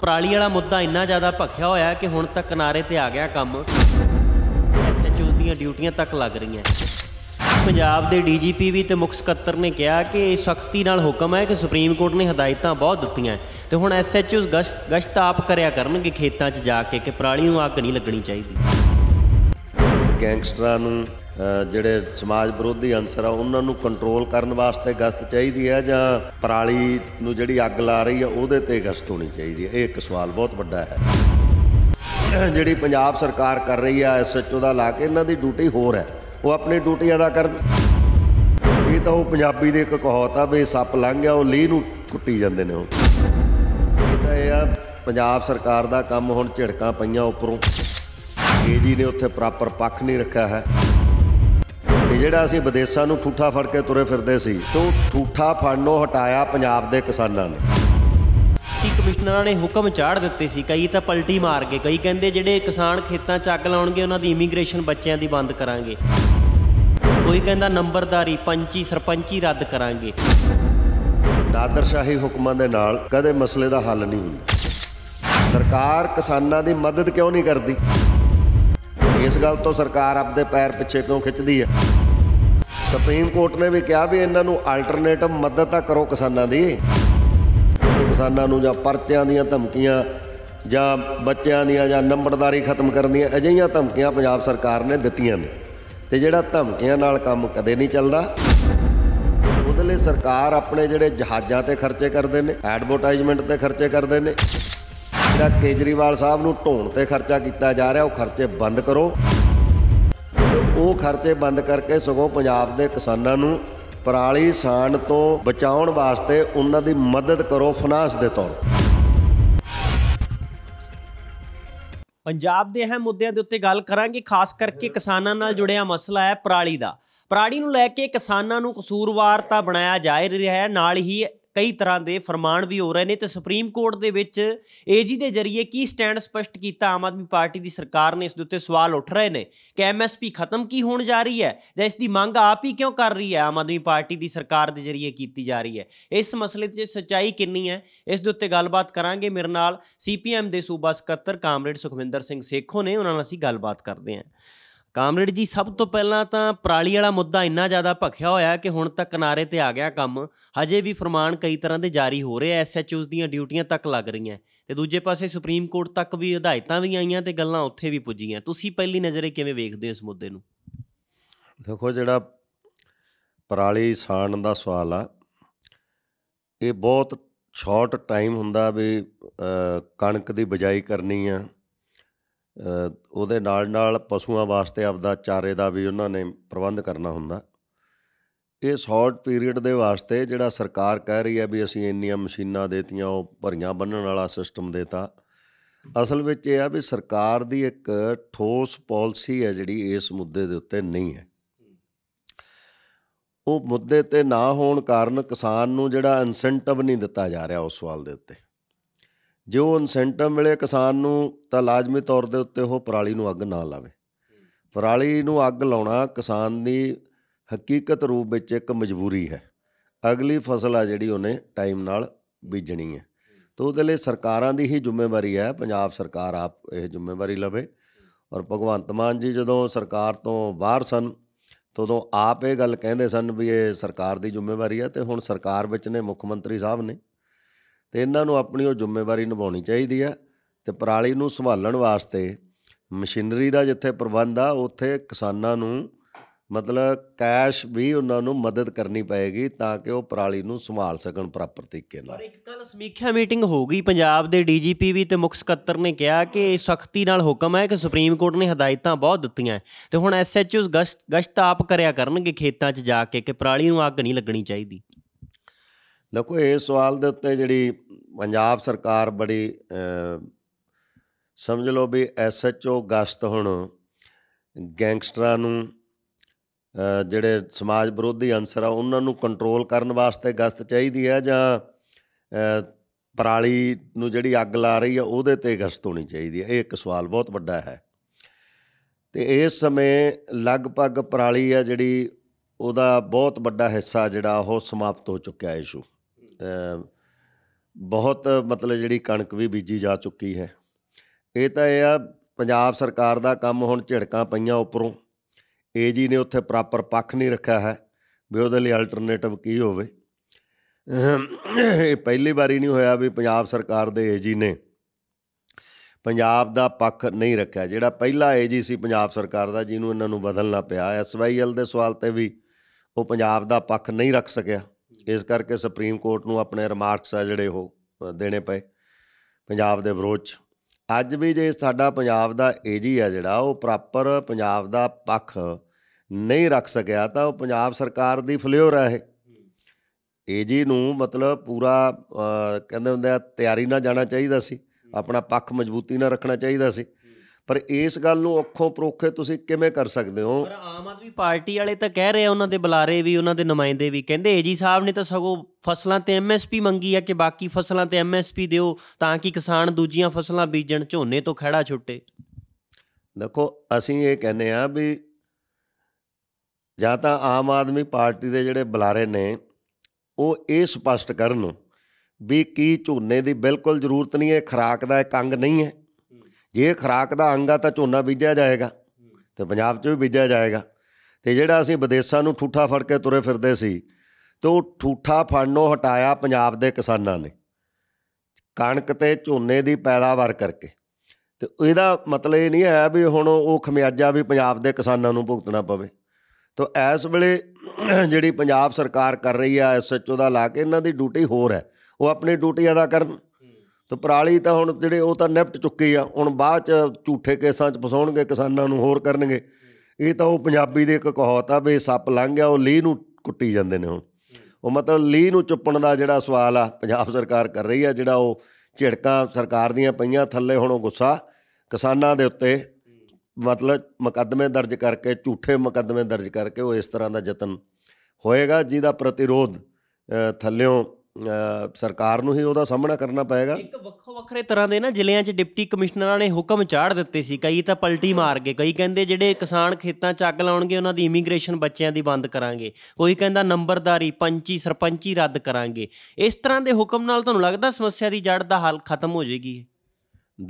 ਪਰਾਲੀ ਵਾਲਾ ਮੁੱਦਾ ਇੰਨਾ ਜ਼ਿਆਦਾ ਭਖਿਆ ਹੋਇਆ ਕਿ ਹੁਣ ਤੱਕ ਕਿਨਾਰੇ ਤੇ ਆ ਗਿਆ ਕੰਮ ਐਸਐਚਓਸ ਦੀਆਂ ਡਿਊਟੀਆਂ ਤੱਕ ਲੱਗ ਰਹੀਆਂ ਪੰਜਾਬ ਦੇ ਡੀਜੀਪੀ ਵੀ ਤੇ ਮੁਖ ਸਕੱਤਰ ਨੇ ਕਿਹਾ ਕਿ ਇਹ ਸਖਤੀ ਨਾਲ ਹੁਕਮ ਹੈ ਕਿ ਸੁਪਰੀਮ ਕੋਰਟ ਨੇ ਹਦਾਇਤਾਂ ਬਹੁਤ ਦਿੱਤੀਆਂ ਤੇ ਹੁਣ ਐਸਐਚਓਸ ਗਸ਼ਤ ਗਸ਼ਤ ਆਪ ਕਰਿਆ ਕਰਨਗੇ ਖੇਤਾਂ 'ਚ ਜਾ ਕੇ ਕਿ ਪਰਾਲੀ ਨੂੰ ਅੱਗ ਨਹੀਂ ਲੱਗਣੀ ਚਾਹੀਦੀ ਗੈਂਗਸਟਰਾਂ ਨੂੰ ਜਿਹੜੇ ਸਮਾਜ ਵਿਰੋਧੀ ਅੰਸਰ ਆ ਉਹਨਾਂ ਨੂੰ ਕੰਟਰੋਲ ਕਰਨ ਵਾਸਤੇ ਗਸਤ ਚਾਹੀਦੀ ਹੈ ਜਾਂ ਪਰਾਲੀ ਨੂੰ ਜਿਹੜੀ ਅੱਗ ਲਾ ਰਹੀ ਹੈ ਉਹਦੇ ਤੇ ਗਸਤ ਹੋਣੀ ਚਾਹੀਦੀ ਹੈ ਇਹ ਇੱਕ ਸਵਾਲ ਬਹੁਤ ਵੱਡਾ ਹੈ ਜਿਹੜੀ ਪੰਜਾਬ ਸਰਕਾਰ ਕਰ ਰਹੀ ਆ ਐਸਐਚਓ ਦਾ ਲਾ ਕੇ ਇਹਨਾਂ ਦੀ ਡਿਊਟੀ ਹੋਰ ਹੈ ਉਹ ਆਪਣੀ ਡਿਊਟੀ ਅਦਾ ਕਰਨ ਇਹ ਤਾਂ ਉਹ ਪੰਜਾਬੀ ਦੇ ਇੱਕ ਕਹਾਵਤ ਆ ਵੀ ਸੱਪ ਲੰਘ ਗਿਆ ਉਹ ਲੀਹ ਨੂੰ ਕੁੱਟੀ ਜਾਂਦੇ ਨੇ ਉਹ ਇਹ ਤਾਂ ਇਹ ਆ ਪੰਜਾਬ ਸਰਕਾਰ ਦਾ ਕੰਮ ਹੁਣ ਝਿੜਕਾਂ ਪਈਆਂ ਉੱਪਰੋਂ ਏਜੀ ਨੇ ਉੱਥੇ ਪ੍ਰੋਪਰ ਪੱਖ ਨਹੀਂ ਰੱਖਿਆ ਹੈ ਤੇ ਜਿਹੜਾ ਅਸੀਂ ਵਿਦੇਸ਼ਾਂ ਨੂੰ ਠੂਠਾ ਫੜ ਕੇ ਤੁਰੇ ਫਿਰਦੇ ਸੀ ਤੋਂ ਠੂਠਾ ਫੜਨੋਂ ਹਟਾਇਆ ਪੰਜਾਬ ਦੇ ਕਿਸਾਨਾਂ ਨੇ ਕੀ ਕਮਿਸ਼ਨਰਾਂ ਨੇ ਹੁਕਮ ਚਾੜ ਦਿੱਤੇ ਸੀ ਕਈ ਤਾਂ ਪਲਟੀ ਮਾਰ ਗਏ ਕਈ ਕਹਿੰਦੇ ਜਿਹੜੇ ਕਿਸਾਨ ਖੇਤਾਂ 'ਚ ਅੱਗ ਲਾਉਣਗੇ ਉਹਨਾਂ ਦੀ ਇਮੀਗ੍ਰੇਸ਼ਨ ਬੱਚਿਆਂ ਦੀ ਬੰਦ ਕਰਾਂਗੇ ਕੋਈ ਕਹਿੰਦਾ ਨੰਬਰਦਾਰੀ ਪੰਚੀ ਸਰਪੰਚੀ ਰੱਦ ਕਰਾਂਗੇ ਨਾਦਰਸ਼ਾਹੀ ਹੁਕਮਾਂ ਦੇ ਨਾਲ ਕਦੇ ਮਸਲੇ ਦਾ ਹੱਲ ਨਹੀਂ ਹੁੰਦਾ ਸਰਕਾਰ ਕਿਸਾਨਾਂ ਦੀ ਮਦਦ ਕਿਉਂ ਨਹੀਂ ਕਰਦੀ ਇਸ ਗੱਲ ਤੋਂ ਸਰਕਾਰ ਆਪਦੇ ਪੈਰ ਪਿੱਛੇ ਕਿਉਂ ਖਿੱਚਦੀ ਹੈ ਸੁਪਰੀਮ ਕੋਰਟ ਨੇ ਵੀ ਕਿਹਾ ਵੀ ਇਹਨਾਂ ਨੂੰ ਆਲਟਰਨੇਟਿਵ ਮਦਦ ਤਾਂ ਕਰੋ ਕਿਸਾਨਾਂ ਦੀ ਕਿਸਾਨਾਂ ਨੂੰ ਜਾਂ ਪਰਚਿਆਂ ਦੀਆਂ ਧਮਕੀਆਂ ਜਾਂ ਬੱਚਿਆਂ ਦੀਆਂ ਜਾਂ ਨੰਬਰਦਾਰੀ ਖਤਮ ਕਰਨ ਦੀਆਂ ਅਜਿਹੀਆਂ ਧਮਕੀਆਂ ਪੰਜਾਬ ਸਰਕਾਰ ਨੇ ਦਿੱਤੀਆਂ ਨੇ ਤੇ ਜਿਹੜਾ ਧਮਕੀਆਂ ਨਾਲ ਕੰਮ ਕਦੇ ਨਹੀਂ ਚੱਲਦਾ ਉਹਦੇ ਲਈ ਸਰਕਾਰ ਆਪਣੇ ਜਿਹੜੇ ਜਹਾਜ਼ਾਂ ਤੇ ਖਰਚੇ ਕਰਦੇ ਨੇ ਐਡਵਰਟਾਈਜ਼ਮੈਂਟ ਤੇ ਖਰਚੇ ਕਰਦੇ ਨੇ ਜਿਹੜਾ ਕੇਜਰੀਵਾਲ ਸਾਹਿਬ ਨੂੰ ਢੋਣ ਤੇ ਖਰਚਾ ਕੀਤਾ ਜਾ ਰਿਹਾ ਉਹ ਖਰਚੇ ਬੰਦ ਕਰੋ ਉਹ ਖਰਚੇ ਬੰਦ ਕਰਕੇ ਸਗੋਂ ਪੰਜਾਬ ਦੇ ਕਿਸਾਨਾਂ ਨੂੰ ਪਰਾਲੀ ਸਾਣ ਤੋਂ ਬਚਾਉਣ ਵਾਸਤੇ ਉਹਨਾਂ ਦੀ ਮਦਦ ਕਰੋ ਫਾਈਨਾਂਸ ਦੇ ਤੌਰ ਪੰਜਾਬ ਦੇ ਹੈ ਮੁੱਦਿਆਂ ਦੇ ਉੱਤੇ ਗੱਲ ਕਰਾਂਗੇ ਖਾਸ ਕਰਕੇ ਕਿਸਾਨਾਂ ਨਾਲ ਜੁੜਿਆ ਮਸਲਾ ਹੈ ਪਰਾਲੀ ਦਾ ਪਰਾਲੀ ਨੂੰ ਲੈ ਕੇ ਕਿਸਾਨਾਂ ਨੂੰ ਕਸੂਰਵਾਰ ਤਾਂ ਬਣਾਇਆ ਜਾ ਰਿਹਾ ਹੈ ਨਾਲ ਹੀ ਕਈ ਤਰ੍ਹਾਂ ਦੇ ਫਰਮਾਨ ਵੀ ਹੋ ਰਹੇ ਨੇ ਤੇ ਸੁਪਰੀਮ ਕੋਰਟ ਦੇ ਵਿੱਚ ਏਜੀ ਦੇ ਜ਼ਰੀਏ ਕੀ ਸਟੈਂਡ ਸਪਸ਼ਟ ਕੀਤਾ ਆਮ ਆਦਮੀ ਪਾਰਟੀ ਦੀ ਸਰਕਾਰ ਨੇ ਇਸ ਦੇ ਉੱਤੇ ਸਵਾਲ ਉੱਠ ਰਹੇ ਨੇ ਕਿ ਐਮਐਸਪੀ ਖਤਮ ਕੀ ਹੋਣ ਜਾ ਰਹੀ ਹੈ ਜਾਂ ਇਸ ਦੀ ਮੰਗ ਆਪ ਹੀ ਕਿਉਂ ਕਰ ਰਹੀ ਹੈ ਆਮ ਆਦਮੀ ਪਾਰਟੀ ਦੀ ਸਰਕਾਰ ਦੇ ਜ਼ਰੀਏ ਕੀਤੀ ਜਾ ਰਹੀ ਹੈ ਇਸ ਮਸਲੇ ਤੇ ਸੱਚਾਈ ਕਿੰਨੀ ਹੈ ਇਸ ਦੇ ਉੱਤੇ ਗੱਲਬਾਤ ਕਰਾਂਗੇ ਮੇਰੇ ਨਾਲ ਸੀਪੀਐਮ ਦੇ ਸੂਬਾ ਸਕੱਤਰ ਕਾਮਰੇਡ ਸੁਖਵਿੰਦਰ ਸਿੰਘ ਸੇਖੋ ਨੇ ਉਹਨਾਂ ਨਾਲ ਅਸੀਂ ਗੱਲਬਾਤ ਕਰਦੇ ਹਾਂ ਕਾਮਰੇਡ ਜੀ ਸਭ ਤੋਂ ਪਹਿਲਾਂ ਤਾਂ ਪਰਾਲੀ ਵਾਲਾ ਮੁੱਦਾ ਇੰਨਾ ਜ਼ਿਆਦਾ ਭਖਿਆ ਹੋਇਆ ਕਿ ਹੁਣ ਤੱਕ ਕਿਨਾਰੇ ਤੇ ਆ ਗਿਆ ਕੰਮ ਹਜੇ ਵੀ ਫਰਮਾਨ ਕਈ ਤਰ੍ਹਾਂ ਦੇ ਜਾਰੀ ਹੋ ਰਹੇ ਐ ਐਸਐਚਓਸ ਦੀਆਂ ਡਿਊਟੀਆਂ ਤੱਕ ਲੱਗ ਰਹੀਆਂ ਤੇ ਦੂਜੇ ਪਾਸੇ ਸੁਪਰੀਮ ਕੋਰਟ ਤੱਕ ਵੀ ਹਦਾਇਤਾਂ ਵੀ ਆਈਆਂ ਤੇ ਗੱਲਾਂ ਉੱਥੇ ਵੀ ਪੁੱਜੀਆਂ ਤੁਸੀਂ ਪਹਿਲੀ ਨਜ਼ਰੇ ਕਿਵੇਂ ਵੇਖਦੇ ਹੋ ਇਸ ਮੁੱਦੇ ਨੂੰ ਦੇਖੋ ਜਿਹੜਾ ਪਰਾਲੀ ਸਾੜਨ ਦਾ ਸਵਾਲ ਆ ਇਹ ਬਹੁਤ ਸ਼ਾਰਟ ਟਾਈਮ ਹੁੰਦਾ ਵੀ ਕਣਕ ਦੀ ਬਜਾਈ ਕਰਨੀ ਆ ਉਹਦੇ ਨਾਲ ਨਾਲ ਪਸ਼ੂਆਂ ਵਾਸਤੇ ਆਪਦਾ ਚਾਰੇ ਦਾ ਵੀ ਉਹਨਾਂ ਨੇ ਪ੍ਰਬੰਧ ਕਰਨਾ ਹੁੰਦਾ ਇਹ ਸ਼ਾਰਟ ਪੀਰੀਅਡ ਦੇ ਵਾਸਤੇ ਜਿਹੜਾ ਸਰਕਾਰ ਕਹਿ ਰਹੀ ਹੈ ਵੀ ਅਸੀਂ ਇੰਨੀਆਂ ਮਸ਼ੀਨਾਂ ਦੇਤੀਆਂ ਉਹ ਭਰੀਆਂ ਬੰਨਣ ਵਾਲਾ ਸਿਸਟਮ ਦੇਤਾ ਅਸਲ ਵਿੱਚ ਇਹ ਆ ਵੀ ਸਰਕਾਰ ਦੀ ਇੱਕ ਠੋਸ ਪਾਲਿਸੀ ਹੈ ਜਿਹੜੀ ਇਸ ਮੁੱਦੇ ਦੇ ਉੱਤੇ ਨਹੀਂ ਹੈ ਉਹ ਮੁੱਦੇ ਤੇ ਨਾ ਹੋਣ ਕਾਰਨ ਕਿਸਾਨ ਨੂੰ ਜਿਹੜਾ ਇਨਸੈਂਟਿਵ ਨਹੀਂ ਦਿੱਤਾ ਜਾ ਰਿਹਾ ਉਸ ਸਵਾਲ ਦੇ ਉੱਤੇ ਜੇ ਉਹ ਇਨਸੈਂਟਿਵ ਮਿਲੇ ਕਿਸਾਨ ਨੂੰ ਤਾਂ ਲਾਜ਼ਮੀ ਤੌਰ ਦੇ ਉੱਤੇ ਉਹ ਪਰਾਲੀ ਨੂੰ ਅੱਗ ਨਾ ਲਾਵੇ ਪਰਾਲੀ ਨੂੰ ਅੱਗ ਲਾਉਣਾ ਕਿਸਾਨ ਦੀ ਹਕੀਕਤ ਰੂਪ ਵਿੱਚ ਇੱਕ ਮਜਬੂਰੀ ਹੈ ਅਗਲੀ ਫਸਲ ਆ ਜਿਹੜੀ ਉਹਨੇ ਟਾਈਮ ਨਾਲ ਬੀਜਣੀ ਹੈ ਤੋਂ ਉਹਦੇ ਲਈ ਸਰਕਾਰਾਂ ਦੀ ਹੀ ਜ਼ਿੰਮੇਵਾਰੀ ਹੈ ਪੰਜਾਬ ਸਰਕਾਰ ਆਪ ਇਹ ਜ਼ਿੰਮੇਵਾਰੀ ਲਵੇ ਔਰ ਭਗਵੰਤ ਮਾਨ ਜੀ ਜਦੋਂ ਸਰਕਾਰ ਤੋਂ ਬਾਹਰ ਸਨ ਤਦੋਂ ਆਪ ਇਹ ਗੱਲ ਕਹਿੰਦੇ ਸਨ ਵੀ ਇਹ ਸਰਕਾਰ ਦੀ ਜ਼ਿੰਮੇਵਾਰੀ ਹੈ ਤੇ ਹੁਣ ਸਰਕਾਰ ਵਿੱਚ ਨੇ ਮੁੱਖ ਮੰਤਰੀ ਸਾਹਿਬ ਨੇ ਤੇ ਇਹਨਾਂ ਨੂੰ ਆਪਣੀ ਉਹ ਜ਼ਿੰਮੇਵਾਰੀ ਨਿਭਾਉਣੀ ਚਾਹੀਦੀ ਆ ਤੇ ਪਰਾਲੀ ਨੂੰ ਸੰਭਾਲਣ ਵਾਸਤੇ ਮਸ਼ੀਨਰੀ ਦਾ ਜਿੱਥੇ ਪ੍ਰਬੰਧ ਆ ਉੱਥੇ ਕਿਸਾਨਾਂ ਨੂੰ ਮਤਲਬ ਕੈਸ਼ ਵੀ ਉਹਨਾਂ ਨੂੰ ਮਦਦ ਕਰਨੀ ਪਏਗੀ ਤਾਂ ਕਿ ਉਹ ਪਰਾਲੀ ਨੂੰ ਸੰਭਾਲ ਸਕਣ ਪ੍ਰਾਪਰ ਤਰੀਕੇ ਨਾਲ ਪਰ ਇੱਕ ਕੱਲ ਸਮੀਖਿਆ ਮੀਟਿੰਗ ਹੋ ਗਈ ਪੰਜਾਬ ਦੇ ਡੀਜੀਪੀ ਵੀ ਤੇ ਮੁੱਖ ਸਕੱਤਰ ਨੇ ਕਿਹਾ ਕਿ ਸਖਤੀ ਨਾਲ ਹੁਕਮ ਹੈ ਕਿ ਸੁਪਰੀਮ ਕੋਰਟ ਨੇ ਹਦਾਇਤਾਂ ਬਹੁਤ ਦਿੱਤੀਆਂ ਤੇ ਹੁਣ ਐਸਐਚਓ ਗਸ਼ਤ ਗਸ਼ਤ ਆਪ ਕਰਿਆ ਕਰਨਗੇ ਖੇਤਾਂ 'ਚ ਜਾ ਕੇ ਕਿ ਪਰਾਲੀ ਨੂੰ ਅੱਗ ਨਹੀਂ ਲੱਗਣੀ ਚਾਹੀਦੀ ਦੇਖੋ ਇਹ ਸਵਾਲ ਦੇ ਉੱਤੇ ਜਿਹੜੀ ਪੰਜਾਬ ਸਰਕਾਰ ਬੜੀ ਸਮਝ ਲਓ ਵੀ ਐਸਐਚਓ ਗਸਤ ਹੁਣ ਗੈਂਗਸਟਰਾਂ ਨੂੰ ਜਿਹੜੇ ਸਮਾਜ ਵਿਰੋਧੀ ਅੰਸਰ ਆ ਉਹਨਾਂ ਨੂੰ ਕੰਟਰੋਲ ਕਰਨ ਵਾਸਤੇ ਗਸਤ ਚਾਹੀਦੀ ਹੈ ਜਾਂ ਪਰਾਲੀ ਨੂੰ ਜਿਹੜੀ ਅੱਗ ਲਾ ਰਹੀ ਆ ਉਹਦੇ ਤੇ ਗਸਤ ਹੋਣੀ ਚਾਹੀਦੀ ਹੈ ਇਹ ਇੱਕ ਸਵਾਲ ਬਹੁਤ ਵੱਡਾ ਹੈ ਤੇ ਇਸ ਸਮੇਂ ਲਗਭਗ ਪਰਾਲੀ ਆ ਜਿਹੜੀ ਉਹਦਾ ਬਹੁਤ ਵੱਡਾ ਹਿੱਸਾ ਜਿਹੜਾ ਉਹ ਸਮਾਪਤ ਹੋ ਚੁੱਕਿਆ ਹੈ ਇਸ਼ੂ ਬਹੁਤ ਮਤਲਬ ਜਿਹੜੀ ਕਣਕ ਵੀ ਬੀਜੀ ਜਾ ਚੁੱਕੀ ਹੈ ਇਹ ਤਾਂ ਇਹ ਆ ਪੰਜਾਬ ਸਰਕਾਰ ਦਾ ਕੰਮ ਹੁਣ ਝਿੜਕਾਂ ਪਈਆਂ ਉੱਪਰੋਂ ਏਜੀ ਨੇ ਉੱਥੇ ਪ੍ਰਾਪਰ ਪੱਖ ਨਹੀਂ ਰੱਖਿਆ ਹੈ ਵੀ ਉਹਦੇ ਲਈ ਅਲਟਰਨੇਟਿਵ ਕੀ ਹੋਵੇ ਇਹ ਪਹਿਲੀ ਵਾਰੀ ਨਹੀਂ ਹੋਇਆ ਵੀ ਪੰਜਾਬ ਸਰਕਾਰ ਦੇ ਏਜੀ ਨੇ ਪੰਜਾਬ ਦਾ ਪੱਖ ਨਹੀਂ ਰੱਖਿਆ ਜਿਹੜਾ ਪਹਿਲਾ ਏਜੀ ਸੀ ਪੰਜਾਬ ਸਰਕਾਰ ਦਾ ਜਿਹਨੂੰ ਇਹਨਾਂ ਨੂੰ ਬਦਲਣਾ ਪਿਆ ਐਸਵਾਈਐਲ ਦੇ ਸਵਾਲ ਤੇ ਵੀ ਉਹ ਪੰਜਾਬ ਦਾ ਪੱਖ ਨਹੀਂ ਰੱਖ ਸਕਿਆ ਇਸ ਕਰਕੇ ਸੁਪਰੀਮ ਕੋਰਟ ਨੂੰ ਆਪਣੇ ਰਿਮਾਰਕਸ ਆ ਜਿਹੜੇ ਉਹ ਦੇਣੇ ਪਏ ਪੰਜਾਬ ਦੇ ਵਿਰੋਧ 'ਚ ਅੱਜ ਵੀ ਜੇ ਸਾਡਾ ਪੰਜਾਬ ਦਾ ਏਜੀ ਆ ਜਿਹੜਾ ਉਹ ਪ੍ਰੋਪਰ ਪੰਜਾਬ ਦਾ ਪੱਖ ਨਹੀਂ ਰੱਖ ਸਕਿਆ ਤਾਂ ਉਹ ਪੰਜਾਬ ਸਰਕਾਰ ਦੀ ਫਲੇਅਰ ਆ ਇਹ ਏਜੀ ਨੂੰ ਮਤਲਬ ਪੂਰਾ ਕਹਿੰਦੇ ਹੁੰਦੇ ਆ ਤਿਆਰੀ ਨਾਲ ਜਾਣਾ ਚਾਹੀਦਾ ਸੀ ਆਪਣਾ ਪੱਖ ਮਜ਼ਬੂਤੀ ਨਾਲ ਰੱਖਣਾ ਚਾਹੀਦਾ ਸੀ ਪਰ ਇਸ ਗੱਲ ਨੂੰ ਅੱਖੋਂ ਪਰੋਖੇ ਤੁਸੀਂ ਕਿਵੇਂ ਕਰ ਸਕਦੇ ਹੋ ਪਰ ਆਮ ਆਦਮੀ ਪਾਰਟੀ ਵਾਲੇ ਤਾਂ ਕਹਿ ਰਹੇ ਆ ਉਹਨਾਂ ਦੇ ਬੁਲਾਰੇ ਵੀ ਉਹਨਾਂ ਦੇ ਨੁਮਾਇੰਦੇ ਵੀ ਕਹਿੰਦੇ ਏਜੀ ਸਾਹਿਬ ਨੇ ਤਾਂ ਸਗੋਂ ਫਸਲਾਂ ਤੇ ਐਮਐਸਪੀ ਮੰਗੀ ਆ ਕਿ ਬਾਕੀ ਫਸਲਾਂ ਤੇ ਐਮਐਸਪੀ ਦਿਓ ਤਾਂ ਕਿ ਕਿਸਾਨ ਦੂਜੀਆਂ ਫਸਲਾਂ ਬੀਜਣ ਝੋਨੇ ਤੋਂ ਖੜਾ ਛੁੱਟੇ ਦੇਖੋ ਅਸੀਂ ਇਹ ਕਹਿੰਦੇ ਆ ਵੀ ਜਾਂ ਤਾਂ ਆਮ ਆਦਮੀ ਪਾਰਟੀ ਦੇ ਜਿਹੜੇ ਬੁਲਾਰੇ ਨੇ ਉਹ ਇਹ ਸਪਸ਼ਟ ਕਰਨ ਵੀ ਕੀ ਝੋਨੇ ਦੀ ਬਿਲਕੁਲ ਜ਼ਰੂਰਤ ਨਹੀਂ ਹੈ ਖਰਾਕ ਦਾ ਇੱਕ ਅੰਗ ਨਹੀਂ ਹੈ ਜੇ ਖਰਾਕ ਦਾ ਅੰਗ ਆ ਤਾਂ ਝੋਨਾ ਬੀਜਿਆ ਜਾਏਗਾ ਤੇ ਪੰਜਾਬ 'ਚ ਵੀ ਬੀਜਿਆ ਜਾਏਗਾ ਤੇ ਜਿਹੜਾ ਅਸੀਂ ਵਿਦੇਸ਼ਾਂ ਨੂੰ ਠੂਠਾ ਫੜ ਕੇ ਤੁਰੇ ਫਿਰਦੇ ਸੀ ਤੇ ਉਹ ਠੂਠਾ ਫੜਨੋਂ ਹਟਾਇਆ ਪੰਜਾਬ ਦੇ ਕਿਸਾਨਾਂ ਨੇ ਕਣਕ ਤੇ ਝੋਨੇ ਦੀ ਪੈਦਾਵਾਰ ਕਰਕੇ ਤੇ ਇਹਦਾ ਮਤਲਬ ਇਹ ਨਹੀਂ ਹੈ ਵੀ ਹੁਣ ਉਹ ਖਮਿਆਜਾ ਵੀ ਪੰਜਾਬ ਦੇ ਕਿਸਾਨਾਂ ਨੂੰ ਭੁਗਤਣਾ ਪਵੇ ਤਾਂ ਐਸ ਵੇਲੇ ਜਿਹੜੀ ਪੰਜਾਬ ਸਰਕਾਰ ਕਰ ਰਹੀ ਆ ਐਸਐਚਓ ਦਾ ਲਾ ਕੇ ਇਹਨਾਂ ਦੀ ਡਿਊਟੀ ਹੋਰ ਹੈ ਉਹ ਆਪਣੀ ਡਿਊਟੀ ਅਦਾ ਕਰਨ ਤੋ ਪਰਾਲੀ ਤਾਂ ਹੁਣ ਜਿਹੜੇ ਉਹ ਤਾਂ ਨਿਪਟ ਚੁੱਕੀ ਆ ਹੁਣ ਬਾਅਦ ਚ ਝੂਠੇ ਕੇਸਾਂ ਚ ਫਸਾਉਣਗੇ ਕਿਸਾਨਾਂ ਨੂੰ ਹੋਰ ਕਰਨਗੇ ਇਹ ਤਾਂ ਉਹ ਪੰਜਾਬੀ ਦੇ ਇੱਕ ਕਹਾਵਤ ਆ ਵੀ ਸੱਪ ਲੰਘ ਗਿਆ ਉਹ ਲੀਹ ਨੂੰ ਕੁੱਟੀ ਜਾਂਦੇ ਨੇ ਹੁਣ ਉਹ ਮਤਲਬ ਲੀਹ ਨੂੰ ਚੁੱਪਣ ਦਾ ਜਿਹੜਾ ਸਵਾਲ ਆ ਪੰਜਾਬ ਸਰਕਾਰ ਕਰ ਰਹੀ ਆ ਜਿਹੜਾ ਉਹ ਝਿੜਕਾਂ ਸਰਕਾਰ ਦੀਆਂ ਪਈਆਂ ਥੱਲੇ ਹੁਣ ਉਹ ਗੁੱਸਾ ਕਿਸਾਨਾਂ ਦੇ ਉੱਤੇ ਮਤਲਬ ਮੁਕੱਦਮੇ ਦਰਜ ਕਰਕੇ ਝੂਠੇ ਮੁਕੱਦਮੇ ਦਰਜ ਕਰਕੇ ਉਹ ਇਸ ਤਰ੍ਹਾਂ ਦਾ ਯਤਨ ਹੋਏਗਾ ਜਿਹਦਾ ਪ੍ਰਤੀਰੋਧ ਥੱਲਿਓਂ ਸਰਕਾਰ ਨੂੰ ਹੀ ਉਹਦਾ ਸਾਹਮਣਾ ਕਰਨਾ ਪਏਗਾ ਇੱਕ ਵੱਖੋ ਵੱਖਰੇ ਤਰ੍ਹਾਂ ਦੇ ਨਾ ਜ਼ਿਲ੍ਹਿਆਂ 'ਚ ਡਿਪਟੀ ਕਮਿਸ਼ਨਰਾਂ ਨੇ ਹੁਕਮ ਚਾੜ ਦਿੱਤੇ ਸੀ ਕਈ ਤਾਂ ਪਲਟੀ ਮਾਰ ਗਏ ਕਈ ਕਹਿੰਦੇ ਜਿਹੜੇ ਕਿਸਾਨ ਖੇਤਾਂ 'ਚ ਅੱਗ ਲਾਉਣਗੇ ਉਹਨਾਂ ਦੀ ਇਮੀਗ੍ਰੇਸ਼ਨ ਬੱਚਿਆਂ ਦੀ ਬੰਦ ਕਰਾਂਗੇ ਕੋਈ ਕਹਿੰਦਾ ਨੰਬਰਦਾਰੀ ਪੰਚੀ ਸਰਪੰਚੀ ਰੱਦ ਕਰਾਂਗੇ ਇਸ ਤਰ੍ਹਾਂ ਦੇ ਹੁਕਮ ਨਾਲ ਤੁਹਾਨੂੰ ਲੱਗਦਾ ਸਮੱਸਿਆ ਦੀ ਜੜ ਦਾ ਹੱਲ ਖਤਮ ਹੋ ਜਾਏਗੀ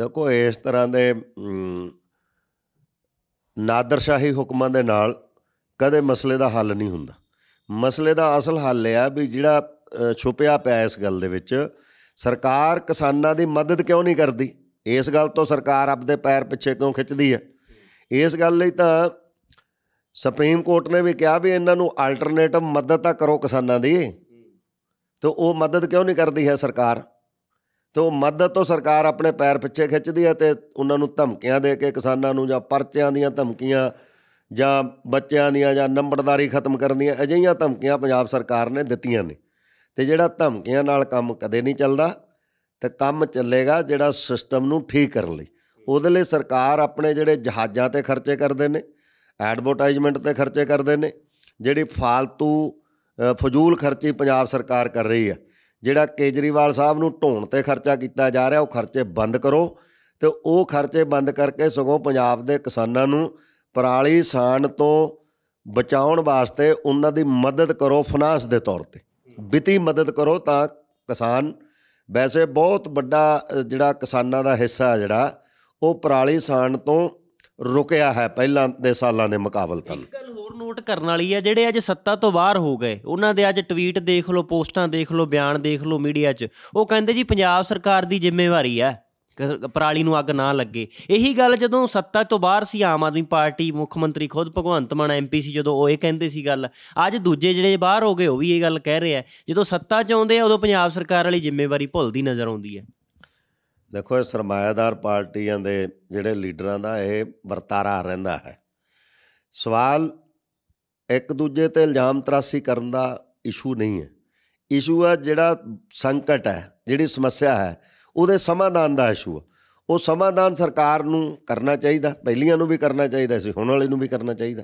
ਦੇਖੋ ਇਸ ਤਰ੍ਹਾਂ ਦੇ ਨਾਦਰਸ਼ਾਹੀ ਹੁਕਮਾਂ ਦੇ ਨਾਲ ਕਦੇ ਮਸਲੇ ਦਾ ਹੱਲ ਨਹੀਂ ਹੁੰਦਾ ਮਸਲੇ ਦਾ ਅਸਲ ਹੱਲ ਇਹ ਆ ਵੀ ਜਿਹੜਾ ਛੁਪਿਆ ਪਿਆ ਇਸ ਗੱਲ ਦੇ ਵਿੱਚ ਸਰਕਾਰ ਕਿਸਾਨਾਂ ਦੀ ਮਦਦ ਕਿਉਂ ਨਹੀਂ ਕਰਦੀ ਇਸ ਗੱਲ ਤੋਂ ਸਰਕਾਰ ਆਪਦੇ ਪੈਰ ਪਿੱਛੇ ਕਿਉਂ ਖਿੱਚਦੀ ਹੈ ਇਸ ਗੱਲ ਲਈ ਤਾਂ ਸੁਪਰੀਮ ਕੋਰਟ ਨੇ ਵੀ ਕਿਹਾ ਵੀ ਇਹਨਾਂ ਨੂੰ ਆਲਟਰਨੇਟਿਵ ਮਦਦ ਤਾਂ ਕਰੋ ਕਿਸਾਨਾਂ ਦੀ ਤੇ ਉਹ ਮਦਦ ਕਿਉਂ ਨਹੀਂ ਕਰਦੀ ਹੈ ਸਰਕਾਰ ਤੇ ਉਹ ਮਦਦ ਤੋਂ ਸਰਕਾਰ ਆਪਣੇ ਪੈਰ ਪਿੱਛੇ ਖਿੱਚਦੀ ਹੈ ਤੇ ਉਹਨਾਂ ਨੂੰ ਧਮਕੀਆਂ ਦੇ ਕੇ ਕਿਸਾਨਾਂ ਨੂੰ ਜਾਂ ਪਰਚਿਆਂ ਦੀਆਂ ਧਮਕੀਆਂ ਜਾਂ ਬੱਚਿਆਂ ਦੀਆਂ ਜਾਂ ਨੰਬਰਦਾਰੀ ਖਤਮ ਕਰਨ ਦੀਆਂ ਅਜਿਹੀਆਂ ਧਮਕੀਆਂ ਪੰਜਾਬ ਸਰਕਾਰ ਨੇ ਦਿੱਤੀਆਂ ਨੇ ਤੇ ਜਿਹੜਾ ਧਮਕੀਆਂ ਨਾਲ ਕੰਮ ਕਦੇ ਨਹੀਂ ਚੱਲਦਾ ਤੇ ਕੰਮ ਚੱਲੇਗਾ ਜਿਹੜਾ ਸਿਸਟਮ ਨੂੰ ਠੀਕ ਕਰਨ ਲਈ ਉਹਦੇ ਲਈ ਸਰਕਾਰ ਆਪਣੇ ਜਿਹੜੇ ਜਹਾਜ਼ਾਂ ਤੇ ਖਰਚੇ ਕਰਦੇ ਨੇ ਐਡਵਰਟਾਈਜ਼ਮੈਂਟ ਤੇ ਖਰਚੇ ਕਰਦੇ ਨੇ ਜਿਹੜੀ ਫਾਲਤੂ ਫਜ਼ੂਲ ਖਰਚੀ ਪੰਜਾਬ ਸਰਕਾਰ ਕਰ ਰਹੀ ਹੈ ਜਿਹੜਾ ਕੇਜਰੀਵਾਲ ਸਾਹਿਬ ਨੂੰ ਢੋਣ ਤੇ ਖਰਚਾ ਕੀਤਾ ਜਾ ਰਿਹਾ ਉਹ ਖਰਚੇ ਬੰਦ ਕਰੋ ਤੇ ਉਹ ਖਰਚੇ ਬੰਦ ਕਰਕੇ ਸਗੋਂ ਪੰਜਾਬ ਦੇ ਕਿਸਾਨਾਂ ਨੂੰ ਪਰਾਲੀ ਸਾਣ ਤੋਂ ਬਚਾਉਣ ਵਾਸਤੇ ਉਹਨਾਂ ਦੀ ਮਦਦ ਕਰੋ ਫਾਈਨਾਂਸ ਦੇ ਤੌਰ ਤੇ ਵਿੱਤੀ ਮਦਦ ਕਰੋ ਤਾਂ ਕਿਸਾਨ ਵੈਸੇ ਬਹੁਤ ਵੱਡਾ ਜਿਹੜਾ ਕਿਸਾਨਾਂ ਦਾ ਹਿੱਸਾ ਜਿਹੜਾ ਉਹ ਪਰਾਲੀ ਸਾਣ ਤੋਂ ਰੁਕਿਆ ਹੈ ਪਹਿਲਾਂ ਦੇ ਸਾਲਾਂ ਦੇ ਮੁਕਾਬਲਤਨ ਇੱਕ ਗੱਲ ਹੋਰ ਨੋਟ ਕਰਨ ਵਾਲੀ ਹੈ ਜਿਹੜੇ ਅੱਜ ਸੱਤਾ ਤੋਂ ਬਾਹਰ ਹੋ ਗਏ ਉਹਨਾਂ ਦੇ ਅੱਜ ਟਵੀਟ ਦੇਖ ਲਓ ਪੋਸਟਾਂ ਦੇਖ ਲਓ ਬਿਆਨ ਦੇਖ ਲਓ ਮੀਡੀਆ 'ਚ ਉਹ ਕਹਿੰਦੇ ਜੀ ਪੰਜਾਬ ਸਰਕਾਰ ਦੀ ਜ਼ਿੰਮੇਵਾਰੀ ਹੈ ਪਰਾਲੀ ਨੂੰ ਅੱਗ ਨਾ ਲੱਗੇ ਇਹੀ ਗੱਲ ਜਦੋਂ ਸੱਤਾ ਤੋਂ ਬਾਹਰ ਸੀ ਆਮ ਆਦਮੀ ਪਾਰਟੀ ਮੁੱਖ ਮੰਤਰੀ ਖੁਦ ਭਗਵੰਤ ਮਾਨ ਐਮਪੀਸੀ ਜਦੋਂ ਉਹ ਇਹ ਕਹਿੰਦੇ ਸੀ ਗੱਲ ਅੱਜ ਦੂਜੇ ਜਿਹੜੇ ਬਾਹਰ ਹੋ ਗਏ ਉਹ ਵੀ ਇਹ ਗੱਲ ਕਹਿ ਰਹੇ ਆ ਜਦੋਂ ਸੱਤਾ 'ਚ ਆਉਂਦੇ ਆ ਉਦੋਂ ਪੰਜਾਬ ਸਰਕਾਰ ਵਾਲੀ ਜ਼ਿੰਮੇਵਾਰੀ ਭੁੱਲਦੀ ਨਜ਼ਰ ਆਉਂਦੀ ਹੈ ਦੇਖੋ ਇਹ ਸਰਮਾਇਆਦਾਰ ਪਾਰਟੀਆਂ ਦੇ ਜਿਹੜੇ ਲੀਡਰਾਂ ਦਾ ਇਹ ਵਰਤਾਰਾ ਰਹਿੰਦਾ ਹੈ ਸਵਾਲ ਇੱਕ ਦੂਜੇ ਤੇ ਇਲਜ਼ਾਮ ਤਰਾਸੀ ਕਰਨ ਦਾ ਇਸ਼ੂ ਨਹੀਂ ਹੈ ਇਸ਼ੂ ਆ ਜਿਹੜਾ ਸੰਕਟ ਹੈ ਜਿਹੜੀ ਸਮੱਸਿਆ ਹੈ ਉਹਦੇ ਸਮਾਧਾਨ ਦਾ ਇਸ਼ੂ ਆ ਉਹ ਸਮਾਧਾਨ ਸਰਕਾਰ ਨੂੰ ਕਰਨਾ ਚਾਹੀਦਾ ਪਹਿਲੀਆਂ ਨੂੰ ਵੀ ਕਰਨਾ ਚਾਹੀਦਾ ਸੀ ਹੁਣ ਵਾਲੇ ਨੂੰ ਵੀ ਕਰਨਾ ਚਾਹੀਦਾ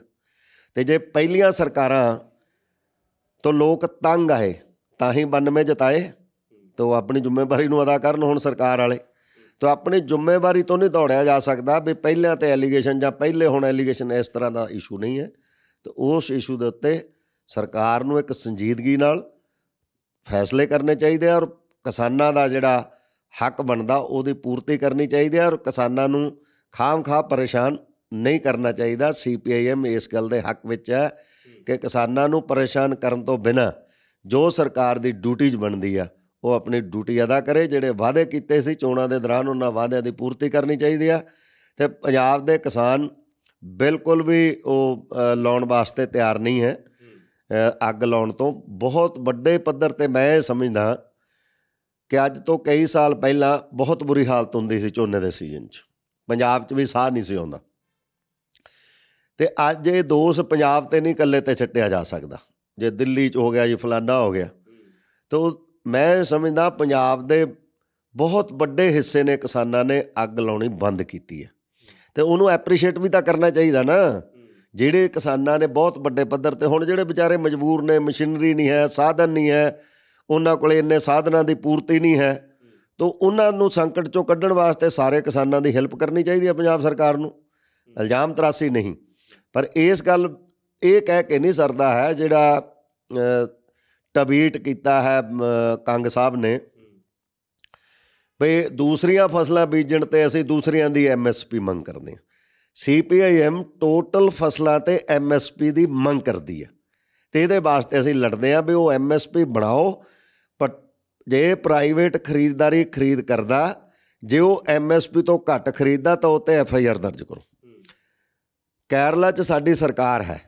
ਤੇ ਜੇ ਪਹਿਲੀਆਂ ਸਰਕਾਰਾਂ ਤੋਂ ਲੋਕ ਤੰਗ ਆਏ ਤਾਂ ਹੀ 92 ਜਤਾਏ ਤੋ ਆਪਣੀ ਜ਼ਿੰਮੇਵਾਰੀ ਨੂੰ ਅਦਾ ਕਰਨ ਹੁਣ ਸਰਕਾਰ ਵਾਲੇ ਤੋ ਆਪਣੀ ਜ਼ਿੰਮੇਵਾਰੀ ਤੋਂ ਨਹੀਂ ਦੌੜਿਆ ਜਾ ਸਕਦਾ ਵੀ ਪਹਿਲਾਂ ਤੇ ਐਲੀਗੇਸ਼ਨ ਜਾਂ ਪਹਿਲੇ ਹੁਣ ਐਲੀਗੇਸ਼ਨ ਇਸ ਤਰ੍ਹਾਂ ਦਾ ਇਸ਼ੂ ਨਹੀਂ ਹੈ ਤੇ ਉਸ ਇਸ਼ੂ ਦੇ ਉੱਤੇ ਸਰਕਾਰ ਨੂੰ ਇੱਕ ਸੰਜੀਦਗੀ ਨਾਲ ਫੈਸਲੇ ਕਰਨੇ ਚਾਹੀਦੇ ਆ ਔਰ ਕਿਸਾਨਾਂ ਦਾ ਜਿਹੜਾ ਹੱਕ ਬਣਦਾ ਉਹਦੀ ਪੂਰਤੀ ਕਰਨੀ ਚਾਹੀਦੀ ਹੈ ਔਰ ਕਿਸਾਨਾਂ ਨੂੰ ਖਾਮ ਖਾ ਪਰੇਸ਼ਾਨ ਨਹੀਂ ਕਰਨਾ ਚਾਹੀਦਾ ਸੀਪੀਆਈਐਮ ਇਸ ਗੱਲ ਦੇ ਹੱਕ ਵਿੱਚ ਹੈ ਕਿ ਕਿਸਾਨਾਂ ਨੂੰ ਪਰੇਸ਼ਾਨ ਕਰਨ ਤੋਂ ਬਿਨਾ ਜੋ ਸਰਕਾਰ ਦੀ ਡਿਊਟੀਜ਼ ਬਣਦੀ ਆ ਉਹ ਆਪਣੀ ਡਿਊਟੀ ਅਦਾ ਕਰੇ ਜਿਹੜੇ ਵਾਅਦੇ ਕੀਤੇ ਸੀ ਚੋਣਾਂ ਦੇ ਦੌਰਾਨ ਉਹਨਾਂ ਵਾਅਦਿਆਂ ਦੀ ਪੂਰਤੀ ਕਰਨੀ ਚਾਹੀਦੀ ਆ ਤੇ ਪੰਜਾਬ ਦੇ ਕਿਸਾਨ ਬਿਲਕੁਲ ਵੀ ਉਹ ਲਾਉਣ ਵਾਸਤੇ ਤਿਆਰ ਨਹੀਂ ਹੈ ਅੱਗ ਲਾਉਣ ਤੋਂ ਬਹੁਤ ਵੱਡੇ ਪੱਧਰ ਤੇ ਮੈਂ ਸਮਝਦਾ ਕਿ ਅੱਜ ਤੋਂ ਕਈ ਸਾਲ ਪਹਿਲਾਂ ਬਹੁਤ ਬੁਰੀ ਹਾਲਤ ਹੁੰਦੀ ਸੀ ਝੋਨੇ ਦੇ ਸੀਜ਼ਨ 'ਚ ਪੰਜਾਬ 'ਚ ਵੀ ਸਾਹ ਨਹੀਂ ਸੀ ਆਉਂਦਾ ਤੇ ਅੱਜ ਇਹ ਦੋਸ਼ ਪੰਜਾਬ ਤੇ ਨਹੀਂ ਇਕੱਲੇ ਤੇ ਛੱਡਿਆ ਜਾ ਸਕਦਾ ਜੇ ਦਿੱਲੀ 'ਚ ਹੋ ਗਿਆ ਜੀ ਫਲਾਨਾ ਹੋ ਗਿਆ ਤਾਂ ਮੈਂ ਸਮਝਦਾ ਪੰਜਾਬ ਦੇ ਬਹੁਤ ਵੱਡੇ ਹਿੱਸੇ ਨੇ ਕਿਸਾਨਾਂ ਨੇ ਅੱਗ ਲਾਉਣੀ ਬੰਦ ਕੀਤੀ ਹੈ ਤੇ ਉਹਨੂੰ ਐਪਰੀਸ਼ੀਏਟ ਵੀ ਤਾਂ ਕਰਨਾ ਚਾਹੀਦਾ ਨਾ ਜਿਹੜੇ ਕਿਸਾਨਾਂ ਨੇ ਬਹੁਤ ਵੱਡੇ ਪੱਧਰ ਤੇ ਹੁਣ ਜਿਹੜੇ ਵਿਚਾਰੇ ਮਜਬੂਰ ਨੇ ਮਸ਼ੀਨਰੀ ਨਹੀਂ ਹੈ ਸਾਧਨ ਨਹੀਂ ਹੈ ਉਹਨਾਂ ਕੋਲੇ ਇੰਨੇ ਸਾਧਨਾਂ ਦੀ ਪੂਰਤੀ ਨਹੀਂ ਹੈ ਤੋ ਉਹਨਾਂ ਨੂੰ ਸੰਕਟ ਚੋਂ ਕੱਢਣ ਵਾਸਤੇ ਸਾਰੇ ਕਿਸਾਨਾਂ ਦੀ ਹੈਲਪ ਕਰਨੀ ਚਾਹੀਦੀ ਹੈ ਪੰਜਾਬ ਸਰਕਾਰ ਨੂੰ ਇਲਜ਼ਾਮ ਤਰਾਸੀ ਨਹੀਂ ਪਰ ਇਸ ਗੱਲ ਇਹ ਕਹਿ ਕੇ ਨਹੀਂ ਸਰਦਾ ਹੈ ਜਿਹੜਾ ਟਵੀਟ ਕੀਤਾ ਹੈ ਕੰਗ ਸਾਹਿਬ ਨੇ ਵੀ ਦੂਸਰੀਆਂ ਫਸਲਾਂ ਬੀਜਣ ਤੇ ਅਸੀਂ ਦੂਸਰੀਆਂ ਦੀ ਐਮਐਸਪੀ ਮੰਗ ਕਰਦੇ ਹਾਂ ਸੀਪੀਆਈਐਮ ਟੋਟਲ ਫਸਲਾਂ ਤੇ ਐਮਐਸਪੀ ਦੀ ਮੰਗ ਕਰਦੀ ਹੈ ਤੇ ਇਹਦੇ ਵਾਸਤੇ ਅਸੀਂ ਲੜਦੇ ਆ ਵੀ ਉਹ ਐਮਐਸਪੀ ਬਣਾਓ ਪਰ ਜੇ ਪ੍ਰਾਈਵੇਟ ਖਰੀਦਦਾਰੀ ਖਰੀਦ ਕਰਦਾ ਜੇ ਉਹ ਐਮਐਸਪੀ ਤੋਂ ਘੱਟ ਖਰੀਦਦਾ ਤਾਂ ਤੇ ਐਫਆਈਆਰ ਦਰਜ ਕਰੋ ਕੇਰਲਾ 'ਚ ਸਾਡੀ ਸਰਕਾਰ ਹੈ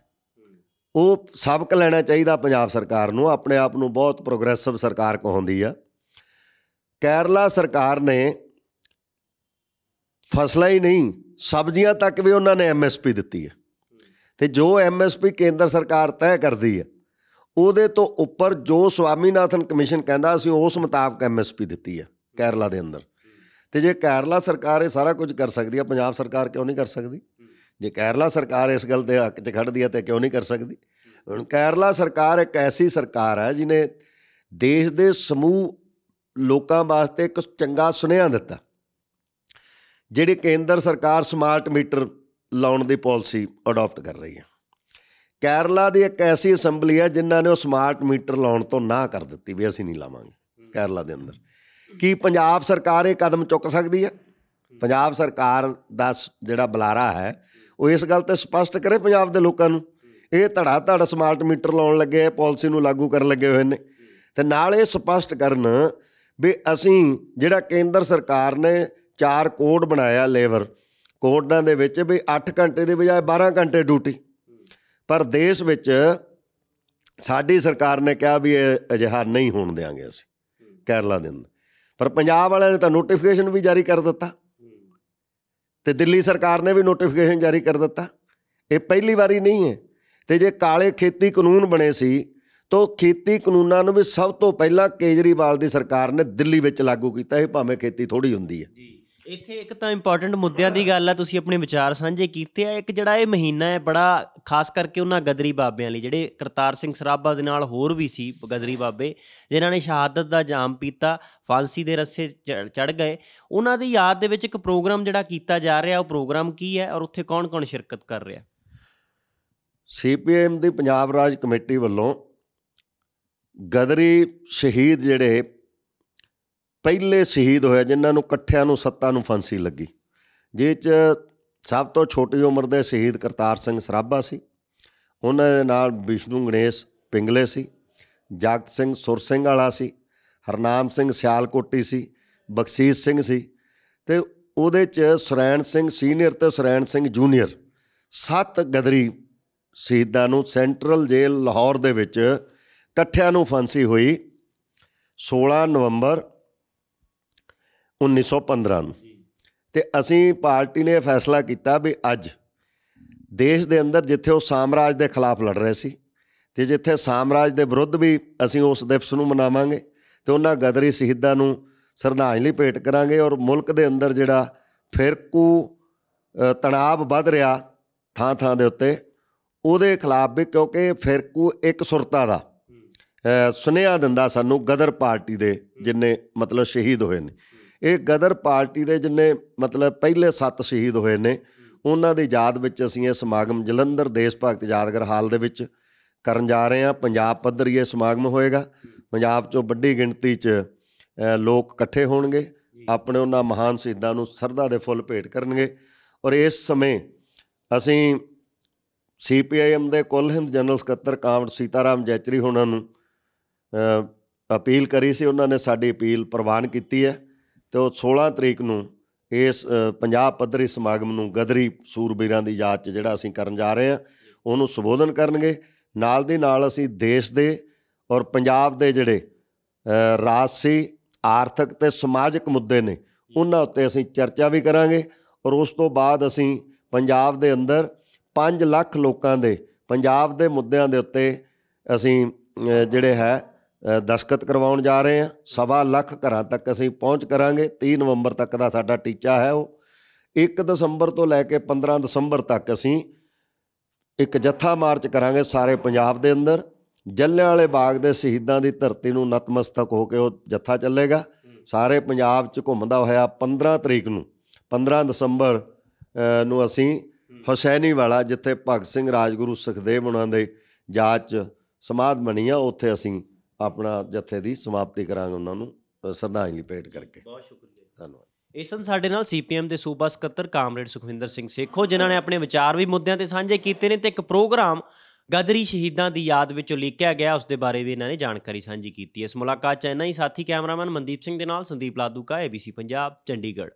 ਉਹ ਸਬਕ ਲੈਣਾ ਚਾਹੀਦਾ ਪੰਜਾਬ ਸਰਕਾਰ ਨੂੰ ਆਪਣੇ ਆਪ ਨੂੰ ਬਹੁਤ ਪ੍ਰੋਗਰੈਸਿਵ ਸਰਕਾਰ ਕਹਿੰਦੀ ਆ ਕੇਰਲਾ ਸਰਕਾਰ ਨੇ ਫਸਲਾਂ ਹੀ ਨਹੀਂ ਸਬਜ਼ੀਆਂ ਤੱਕ ਵੀ ਉਹਨਾਂ ਨੇ ਐਮਐਸਪੀ ਦਿੱਤੀ ਹੈ ਤੇ ਜੋ ਐਮਐਸਪੀ ਕੇਂਦਰ ਸਰਕਾਰ ਤੈਅ ਕਰਦੀ ਹੈ ਉਹਦੇ ਤੋਂ ਉੱਪਰ ਜੋ ਸਵਾਮੀਨਾਥਨ ਕਮਿਸ਼ਨ ਕਹਿੰਦਾ ਅਸੀਂ ਉਸ ਮੁਤਾਬਕ ਐਮਐਸਪੀ ਦਿੱਤੀ ਹੈ ਕੇਰਲਾ ਦੇ ਅੰਦਰ ਤੇ ਜੇ ਕੇਰਲਾ ਸਰਕਾਰ ਇਹ ਸਾਰਾ ਕੁਝ ਕਰ ਸਕਦੀ ਹੈ ਪੰਜਾਬ ਸਰਕਾਰ ਕਿਉਂ ਨਹੀਂ ਕਰ ਸਕਦੀ ਜੇ ਕੇਰਲਾ ਸਰਕਾਰ ਇਸ ਗੱਲ ਦੇ ਹੱਕ 'ਚ ਖੜਦੀ ਹੈ ਤੇ ਕਿਉਂ ਨਹੀਂ ਕਰ ਸਕਦੀ ਹੁਣ ਕੇਰਲਾ ਸਰਕਾਰ ਇੱਕ ਐਸੀ ਸਰਕਾਰ ਹੈ ਜਿਨੇ ਦੇਸ਼ ਦੇ ਸਮੂਹ ਲੋਕਾਂ ਵਾਸਤੇ ਇੱਕ ਚੰਗਾ ਸੁਨੇਹਾ ਦਿੱਤਾ ਜਿਹੜੀ ਕੇਂਦਰ ਸਰਕਾਰ ਸਮਾਰਟ ਮੀਟਰ ਲਾਉਣ ਦੀ ਪਾਲਿਸੀ ਅਡਾਪਟ ਕਰ ਰਹੀ ਹੈ ਕੇਰਲਾ ਦੀ ਇੱਕ ਐਸੀ ਅਸੈਂਬਲੀ ਹੈ ਜਿਨ੍ਹਾਂ ਨੇ ਉਹ ਸਮਾਰਟ ਮੀਟਰ ਲਾਉਣ ਤੋਂ ਨਾ ਕਰ ਦਿੱਤੀ ਵੀ ਅਸੀਂ ਨਹੀਂ ਲਾਵਾਂਗੇ ਕੇਰਲਾ ਦੇ ਅੰਦਰ ਕੀ ਪੰਜਾਬ ਸਰਕਾਰ ਇਹ ਕਦਮ ਚੁੱਕ ਸਕਦੀ ਹੈ ਪੰਜਾਬ ਸਰਕਾਰ ਦਾ ਜਿਹੜਾ ਬਲਾਰਾ ਹੈ ਉਹ ਇਸ ਗੱਲ ਤੇ ਸਪਸ਼ਟ ਕਰੇ ਪੰਜਾਬ ਦੇ ਲੋਕਾਂ ਨੂੰ ਇਹ ਧੜਾ ਧੜ ਸਮਾਰਟ ਮੀਟਰ ਲਾਉਣ ਲੱਗੇ ਹੈ ਪਾਲਿਸੀ ਨੂੰ ਲਾਗੂ ਕਰਨ ਲੱਗੇ ਹੋਏ ਨੇ ਤੇ ਨਾਲ ਇਹ ਸਪਸ਼ਟ ਕਰਨ ਵੀ ਅਸੀਂ ਜਿਹੜਾ ਕੇਂਦਰ ਸਰਕਾਰ ਨੇ 4 ਕੋਡ ਬਣਾਇਆ ਲੇਵਰ ਕੋਰਟਾਂ ਦੇ ਵਿੱਚ ਵੀ 8 ਘੰਟੇ ਦੇ ਬਜਾਏ 12 ਘੰਟੇ ਡਿਊਟੀ ਪਰ ਦੇਸ਼ ਵਿੱਚ ਸਾਡੀ ਸਰਕਾਰ ਨੇ ਕਿਹਾ ਵੀ ਇਹ ਅਜਿਹਾ ਨਹੀਂ ਹੋਣ ਦੇਾਂਗੇ ਅਸੀਂ ਕੇਰਲਾ ਦੇ ਅੰਦਰ ਪਰ ਪੰਜਾਬ ਵਾਲਿਆਂ ਨੇ ਤਾਂ ਨੋਟੀਫਿਕੇਸ਼ਨ ਵੀ ਜਾਰੀ ਕਰ ਦਿੱਤਾ ਤੇ ਦਿੱਲੀ ਸਰਕਾਰ ਨੇ ਵੀ ਨੋਟੀਫਿਕੇਸ਼ਨ ਜਾਰੀ ਕਰ ਦਿੱਤਾ ਇਹ ਪਹਿਲੀ ਵਾਰੀ ਨਹੀਂ ਹੈ ਤੇ ਜੇ ਕਾਲੇ ਖੇਤੀ ਕਾਨੂੰਨ ਬਣੇ ਸੀ ਤਾਂ ਖੇਤੀ ਕਾਨੂੰਨਾਂ ਨੂੰ ਵੀ ਸਭ ਤੋਂ ਪਹਿਲਾਂ ਕੇਜਰੀਵਾਲ ਦੀ ਸਰਕਾਰ ਨੇ ਦਿੱਲੀ ਵਿੱਚ ਲਾਗੂ ਕੀਤਾ ਇਹ ਭਾਵੇਂ ਖੇਤੀ ਥੋੜੀ ਹੁੰਦੀ ਹੈ ਜੀ ਇੱਥੇ ਇੱਕ ਤਾਂ ਇੰਪੋਰਟੈਂਟ ਮੁੱਦਿਆਂ ਦੀ ਗੱਲ ਆ ਤੁਸੀਂ ਆਪਣੇ ਵਿਚਾਰ ਸਾਂਝੇ ਕੀਤੇ ਆ ਇੱਕ ਜਿਹੜਾ ਇਹ ਮਹੀਨਾ ਹੈ ਬੜਾ ਖਾਸ ਕਰਕੇ ਉਹਨਾਂ ਗਦਰੀ ਬਾਬਿਆਂ ਲਈ ਜਿਹੜੇ ਕਰਤਾਰ ਸਿੰਘ ਸਰਾਭਾ ਦੇ ਨਾਲ ਹੋਰ ਵੀ ਸੀ ਗਦਰੀ ਬਾਬੇ ਜਿਨ੍ਹਾਂ ਨੇ ਸ਼ਹਾਦਤ ਦਾ ਜਾਮ ਪੀਤਾ ਫਾਂਸੀ ਦੇ ਰੱਸੇ ਚੜ ਗਏ ਉਹਨਾਂ ਦੀ ਯਾਦ ਦੇ ਵਿੱਚ ਇੱਕ ਪ੍ਰੋਗਰਾਮ ਜਿਹੜਾ ਕੀਤਾ ਜਾ ਰਿਹਾ ਉਹ ਪ੍ਰੋਗਰਾਮ ਕੀ ਹੈ ਔਰ ਉੱਥੇ ਕੌਣ-ਕੌਣ ਸ਼ਿਰਕਤ ਕਰ ਰਿਹਾ ਸੀਪੀਐਮ ਦੀ ਪੰਜਾਬ ਰਾਜ ਕਮੇਟੀ ਵੱਲੋਂ ਗਦਰੀ ਸ਼ਹੀਦ ਜਿਹੜੇ ਪਹਿਲੇ ਸ਼ਹੀਦ ਹੋਇਆ ਜਿਨ੍ਹਾਂ ਨੂੰ ਇਕੱਠਿਆਂ ਨੂੰ ਸੱਤਾ ਨੂੰ ਫਾਂਸੀ ਲੱਗੀ ਜਿਹ 'ਚ ਸਭ ਤੋਂ ਛੋਟੀ ਉਮਰ ਦੇ ਸ਼ਹੀਦ ਕਰਤਾਰ ਸਿੰਘ ਸਰਾਭਾ ਸੀ ਉਹਨਾਂ ਦੇ ਨਾਲ ਵਿਸ਼ਨੂੰ ਗਣੇਸ਼ ਪਿੰਗਲੇ ਸੀ ਜਗਤ ਸਿੰਘ ਸੁਰ ਸਿੰਘ ਵਾਲਾ ਸੀ ਹਰਨਾਮ ਸਿੰਘ ਸਿਆਲਕੋਟੀ ਸੀ ਬਖਸ਼ੀਸ਼ ਸਿੰਘ ਸੀ ਤੇ ਉਹਦੇ ਚ ਸੁਰੈਣ ਸਿੰਘ ਸੀਨੀਅਰ ਤੇ ਸੁਰੈਣ ਸਿੰਘ ਜੂਨੀਅਰ ਸੱਤ ਗਦਰੀ ਸ਼ਹੀਦਾਂ ਨੂੰ ਸੈਂਟਰਲ ਜੇਲ੍ਹ ਲਾਹੌਰ ਦੇ ਵਿੱਚ ਇਕੱਠਿਆਂ ਨੂੰ ਫਾਂਸੀ ਹੋਈ 16 ਨਵੰਬਰ 1915 ਨੂੰ ਤੇ ਅਸੀਂ ਪਾਰਟੀ ਨੇ ਫੈਸਲਾ ਕੀਤਾ ਵੀ ਅੱਜ ਦੇਸ਼ ਦੇ ਅੰਦਰ ਜਿੱਥੇ ਉਹ ਸਾਮਰਾਜ ਦੇ ਖਿਲਾਫ ਲੜ ਰਹੇ ਸੀ ਤੇ ਜਿੱਥੇ ਸਾਮਰਾਜ ਦੇ ਵਿਰੁੱਧ ਵੀ ਅਸੀਂ ਉਸ ਦਿਵਸ ਨੂੰ ਮਨਾਵਾਂਗੇ ਤੇ ਉਹਨਾਂ ਗਦਰੀ ਸ਼ਹੀਦਾਂ ਨੂੰ ਸਰਧਾਂਜਲੀ ਭੇਟ ਕਰਾਂਗੇ ਔਰ ਮੁਲਕ ਦੇ ਅੰਦਰ ਜਿਹੜਾ ਫਿਰਕੂ ਤਣਾਅ ਵੱਧ ਰਿਹਾ ਥਾਂ ਥਾਂ ਦੇ ਉੱਤੇ ਉਹਦੇ ਖਿਲਾਫ ਵੀ ਕਿਉਂਕਿ ਫਿਰਕੂ ਇੱਕ ਸੁਰਤਾ ਦਾ ਸੁਨੇਹਾ ਦਿੰਦਾ ਸਾਨੂੰ ਗਦਰ ਪਾਰਟੀ ਦੇ ਜਿੰਨੇ ਮਤਲਬ ਸ਼ਹੀਦ ਹੋਏ ਨੇ ਇਹ ਗਦਰ ਪਾਰਟੀ ਦੇ ਜਿੰਨੇ ਮਤਲਬ ਪਹਿਲੇ 7 ਸ਼ਹੀਦ ਹੋਏ ਨੇ ਉਹਨਾਂ ਦੀ ਯਾਦ ਵਿੱਚ ਅਸੀਂ ਇਹ ਸਮਾਗਮ ਜਲੰਧਰ ਦੇਸ਼ ਭਗਤ ਯਾਦਗਾਰ ਹਾਲ ਦੇ ਵਿੱਚ ਕਰਨ ਜਾ ਰਹੇ ਹਾਂ ਪੰਜਾਬ ਪੱਧਰ ਇਹ ਸਮਾਗਮ ਹੋਏਗਾ ਪੰਜਾਬ 'ਚੋਂ ਵੱਡੀ ਗਿਣਤੀ 'ਚ ਲੋਕ ਇਕੱਠੇ ਹੋਣਗੇ ਆਪਣੇ ਉਹਨਾਂ ਮਹਾਨ ਸ਼ਹੀਦਾਂ ਨੂੰ ਸਰਦਾ ਦੇ ਫੁੱਲ ਭੇਟ ਕਰਨਗੇ ਔਰ ਇਸ ਸਮੇਂ ਅਸੀਂ ਸੀਪੀਆਈਐਮ ਦੇ ਕੁੱਲ ਹਿੰਦ ਜਨਰਲ ਸਕੱਤਰ ਕਾਂਵੜ ਸੀਤਾਰਾਮ ਜੈਚਰੀ ਹੋਣਾਂ ਨੂੰ ਅਪੀਲ ਕਰੀ ਸੀ ਉਹਨਾਂ ਨੇ ਸਾਡੀ ਅਪੀਲ ਪ੍ਰਵਾਨ ਕੀਤੀ ਹੈ ਤੇ ਉਹ 16 ਤਰੀਕ ਨੂੰ ਇਸ ਪੰਜਾਬ ਪੱਧਰੀ ਸਮਾਗਮ ਨੂੰ ਗਦਰੀ ਸੂਰਬੀਰਾਂ ਦੀ ਯਾਦ 'ਚ ਜਿਹੜਾ ਅਸੀਂ ਕਰਨ ਜਾ ਰਹੇ ਹਾਂ ਉਹਨੂੰ ਸੰਬੋਧਨ ਕਰਨਗੇ ਨਾਲ ਦੇ ਨਾਲ ਅਸੀਂ ਦੇਸ਼ ਦੇ ਔਰ ਪੰਜਾਬ ਦੇ ਜਿਹੜੇ ਰਾਜਸੀ ਆਰਥਿਕ ਤੇ ਸਮਾਜਿਕ ਮੁੱਦੇ ਨੇ ਉਹਨਾਂ ਉੱਤੇ ਅਸੀਂ ਚਰਚਾ ਵੀ ਕਰਾਂਗੇ ਔਰ ਉਸ ਤੋਂ ਬਾਅਦ ਅਸੀਂ ਪੰਜਾਬ ਦੇ ਅੰਦਰ 5 ਲੱਖ ਲੋਕਾਂ ਦੇ ਪੰਜਾਬ ਦੇ ਮੁੱਦਿਆਂ ਦੇ ਉੱਤੇ ਅਸੀਂ ਜਿਹੜੇ ਹੈ ਦਸਖਤ ਕਰਵਾਉਣ ਜਾ ਰਹੇ ਹਾਂ ਸਵਾ ਲੱਖ ਘਰਾਂ ਤੱਕ ਅਸੀਂ ਪਹੁੰਚ ਕਰਾਂਗੇ 30 ਨਵੰਬਰ ਤੱਕ ਦਾ ਸਾਡਾ ਟੀਚਾ ਹੈ ਉਹ 1 ਦਸੰਬਰ ਤੋਂ ਲੈ ਕੇ 15 ਦਸੰਬਰ ਤੱਕ ਅਸੀਂ ਇੱਕ ਜੱਥਾ ਮਾਰਚ ਕਰਾਂਗੇ ਸਾਰੇ ਪੰਜਾਬ ਦੇ ਅੰਦਰ ਜੱਲਿਆਂ ਵਾਲੇ ਬਾਗ ਦੇ ਸ਼ਹੀਦਾਂ ਦੀ ਧਰਤੀ ਨੂੰ ਨਤਮਸਤਕ ਹੋ ਕੇ ਉਹ ਜੱਥਾ ਚੱਲੇਗਾ ਸਾਰੇ ਪੰਜਾਬ 'ਚ ਘੁੰਮਦਾ ਹੋਇਆ 15 ਤਰੀਕ ਨੂੰ 15 ਦਸੰਬਰ ਨੂੰ ਅਸੀਂ ਹੁਸੈਨੀ ਵਾਲਾ ਜਿੱਥੇ ਭਗਤ ਸਿੰਘ ਰਾਜਗੁਰੂ ਸੁਖਦੇਵ ਉਹਨਾਂ ਦੇ ਜਾਚ ਸਮਾਦ ਬਣੀ ਆ ਉੱਥੇ ਅਸੀਂ ਆਪਣਾ ਜਥੇ ਦੀ ਸਮਾਪਤੀ ਕਰਾਂਗੇ ਉਹਨਾਂ ਨੂੰ ਸ਼ਰਧਾਂਜਲੀ ਭੇਟ ਕਰਕੇ ਬਹੁਤ ਸ਼ੁਕਰੀਆ ਧੰਨਵਾਦ ਇਸਨ ਸਾਡੇ ਨਾਲ ਸੀਪੀਐਮ ਦੇ ਸੂਬਾ ਸਕੱਤਰ ਕਾਮਰੇਡ ਸੁਖਵਿੰਦਰ ਸਿੰਘ ਸੇਖੋ ਜਿਨ੍ਹਾਂ ਨੇ ਆਪਣੇ ਵਿਚਾਰ ਵੀ ਮੁੱਦਿਆਂ ਤੇ ਸਾਂਝੇ ਕੀਤੇ ਨੇ ਤੇ ਇੱਕ ਪ੍ਰੋਗਰਾਮ ਗਦਰੀ ਸ਼ਹੀਦਾਂ ਦੀ ਯਾਦ ਵਿੱਚ ਉਲੀਕਿਆ ਗਿਆ ਉਸ ਦੇ ਬਾਰੇ ਵੀ ਇਹਨਾਂ ਨੇ ਜਾਣਕਾਰੀ ਸਾਂਝੀ ਕੀਤੀ ਇਸ ਮੁਲਾਕਾਤ ਚ ਇਹਨਾਂ ਹੀ ਸਾਥੀ ਕੈਮਰਾਮੈਨ ਮਨਦੀਪ ਸਿੰਘ ਦੇ ਨਾਲ ਸੰਦੀਪ ਲਾਦੂਕਾ ABC ਪੰਜਾਬ ਚੰਡੀਗੜ੍ਹ